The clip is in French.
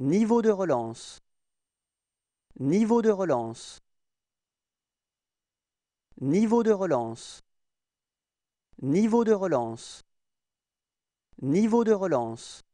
Niveau de relance. Niveau de relance. Niveau de relance. Niveau de relance. Niveau de relance.